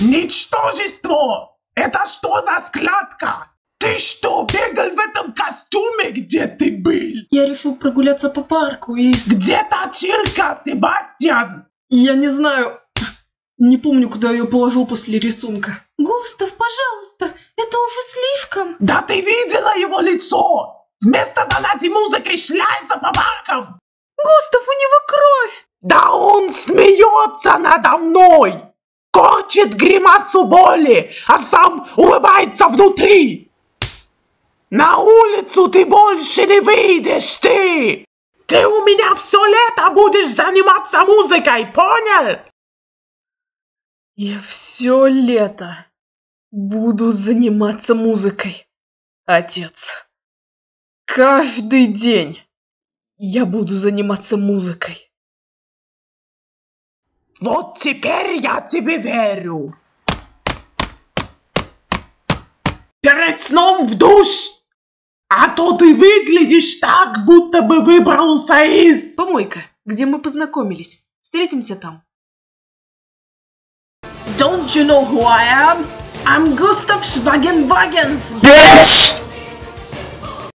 Ничтожество! Это что за складка? Ты что, бегал в этом костюме, где ты был? Я решил прогуляться по парку и... Где точилка, Себастьян? Я не знаю. Не помню, куда я ее положил после рисунка. Густав, пожалуйста, это уже слишком. Да ты видела его лицо? Вместо занятий музыкой шляется по паркам. Густав, у него кровь. Да он смеется надо мной корчит гримасу боли, а сам улыбается внутри. На улицу ты больше не выйдешь, ты! Ты у меня все лето будешь заниматься музыкой, понял? Я все лето буду заниматься музыкой, отец. Каждый день я буду заниматься музыкой. Вот теперь я тебе верю. Перед сном в душ, а то ты выглядишь так, будто бы выбрался из... Помойка, где мы познакомились. Встретимся там. Don't you know who I am? I'm Gustav Schwagenwagens, bitch!